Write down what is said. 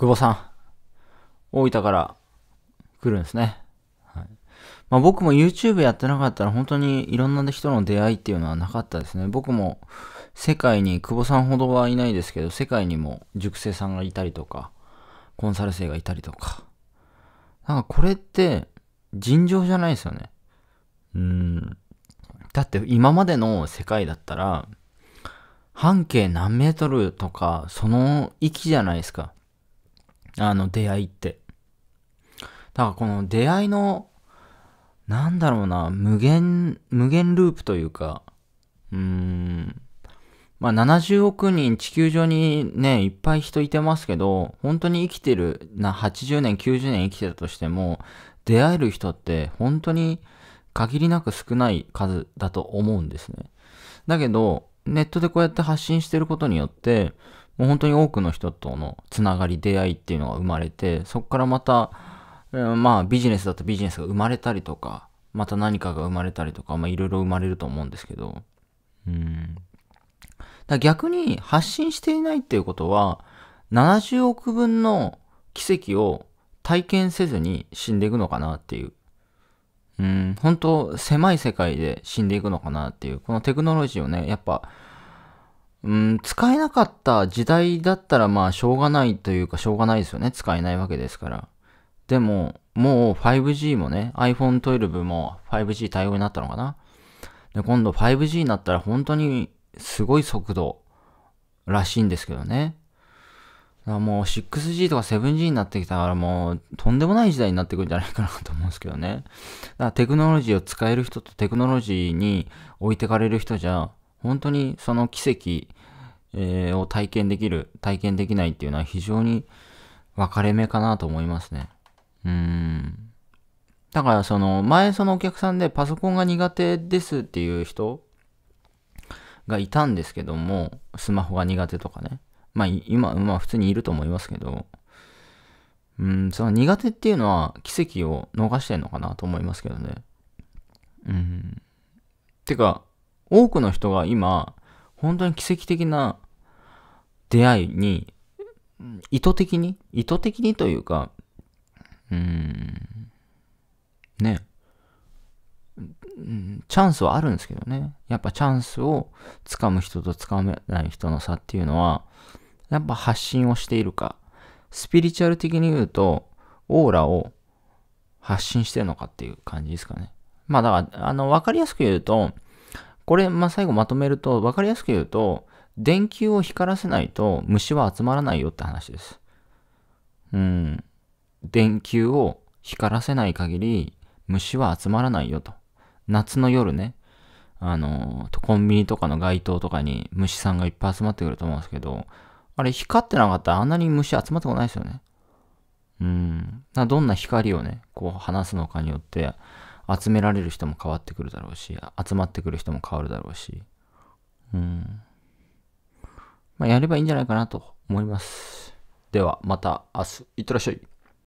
久保さん、大分から来るんですね。はいまあ、僕も YouTube やってなかったら本当にいろんな人の出会いっていうのはなかったですね。僕も世界に、久保さんほどはいないですけど、世界にも塾生さんがいたりとか、コンサル生がいたりとか。なんかこれって尋常じゃないですよね。うん。だって今までの世界だったら、半径何メートルとか、その域じゃないですか。あの、出会いって。だからこの出会いの、なんだろうな、無限、無限ループというか、うーん、まあ70億人地球上にね、いっぱい人いてますけど、本当に生きてるな、80年、90年生きてたとしても、出会える人って本当に限りなく少ない数だと思うんですね。だけど、ネットでこうやって発信してることによって、もう本当に多くの人とのつながり、出会いっていうのが生まれて、そこからまた、うん、まあビジネスだとビジネスが生まれたりとか、また何かが生まれたりとか、まあいろいろ生まれると思うんですけど、うん。だ逆に発信していないっていうことは、70億分の奇跡を体験せずに死んでいくのかなっていう。うん、本当狭い世界で死んでいくのかなっていう。このテクノロジーをね、やっぱうん、使えなかった時代だったらまあしょうがないというかしょうがないですよね。使えないわけですから。でも、もう 5G もね、iPhone 12も 5G 対応になったのかな。で、今度 5G になったら本当にすごい速度らしいんですけどね。もう 6G とか 7G になってきたからもうとんでもない時代になってくるんじゃないかなと思うんですけどね。だからテクノロジーを使える人とテクノロジーに置いてかれる人じゃ本当にその奇跡、えー、を体験できる、体験できないっていうのは非常に分かれ目かなと思いますね。うーん。だからその前そのお客さんでパソコンが苦手ですっていう人がいたんですけども、スマホが苦手とかね。まあ今、まあ普通にいると思いますけど、うん、その苦手っていうのは奇跡を逃してんのかなと思いますけどね。うん。てか、多くの人が今、本当に奇跡的な出会いに、意図的に、意図的にというか、うーん、ね、チャンスはあるんですけどね。やっぱチャンスをつかむ人とつかめない人の差っていうのは、やっぱ発信をしているか、スピリチュアル的に言うと、オーラを発信してるのかっていう感じですかね。まあだから、あの、わかりやすく言うと、これ、まあ、最後まとめると、わかりやすく言うと、電球を光らせないと虫は集まらないよって話です。うん。電球を光らせない限り虫は集まらないよと。夏の夜ね、あの、コンビニとかの街灯とかに虫さんがいっぱい集まってくると思うんですけど、あれ光ってなかったらあんなに虫集まってこないですよね。うん。どんな光をね、こう放すのかによって、集められる人も変わってくるだろうし、集まってくる人も変わるだろうし、うん。まあ、やればいいんじゃないかなと思います。では、また明日、いってらっしゃい。